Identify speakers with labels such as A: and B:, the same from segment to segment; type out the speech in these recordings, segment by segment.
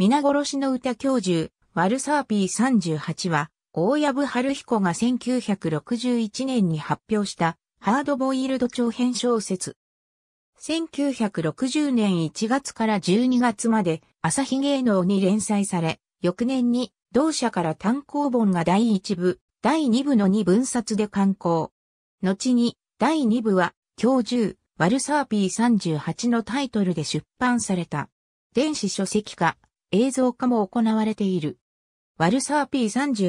A: 皆殺しの歌教授、ワルサーピー38は、大藪春彦が1961年に発表した、ハードボイルド長編小説。1960年1月から12月まで、朝日芸能に連載され、翌年に、同社から単行本が第1部、第2部の2分冊で刊行。後に、第2部は、教授、ワルサーピー38のタイトルで出版された。電子書籍化、映像化も行われている。ワルサー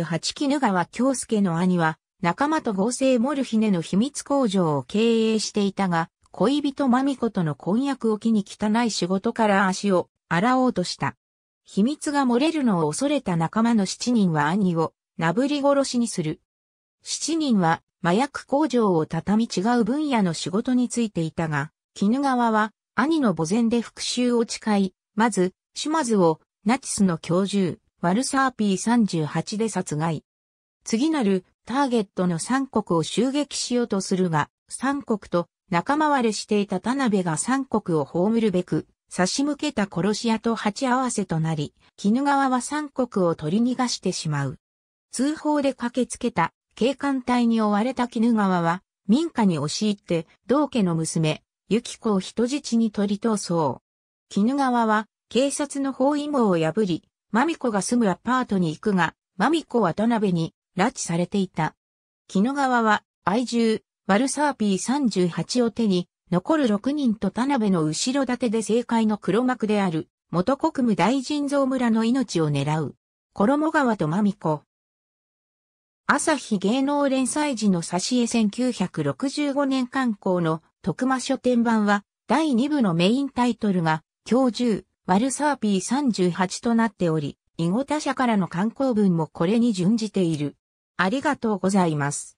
A: P38 絹川京介の兄は、仲間と合成モルヒネの秘密工場を経営していたが、恋人マミコとの婚約を機に汚い仕事から足を洗おうとした。秘密が漏れるのを恐れた仲間の7人は兄をなぶり殺しにする。7人は麻薬工場を畳み違う分野の仕事についていたが、絹川は兄の墓前で復讐を誓い、まず、島津をナチスの教授、ワルサー P38 で殺害。次なるターゲットの三国を襲撃しようとするが、三国と仲間割れしていた田辺が三国を葬るべく、差し向けた殺し屋と鉢合わせとなり、絹川は三国を取り逃がしてしまう。通報で駆けつけた警官隊に追われた絹川は、民家に押し入って、道家の娘、ゆき子を人質に取り逃走。絹川は、警察の包囲網を破り、マミコが住むアパートに行くが、マミコは田辺に拉致されていた。木野川は愛獣、ワルサーピー38を手に、残る6人と田辺の後ろ盾で政界の黒幕である、元国務大臣蔵村の命を狙う。衣川とマミコ。朝日芸能連載時の挿絵1965年刊行の徳間書店版は、第2部のメインタイトルが、教授、バルサーピー3 8となっており、囲碁他社からの観光文もこれに準じている。ありがとうございます。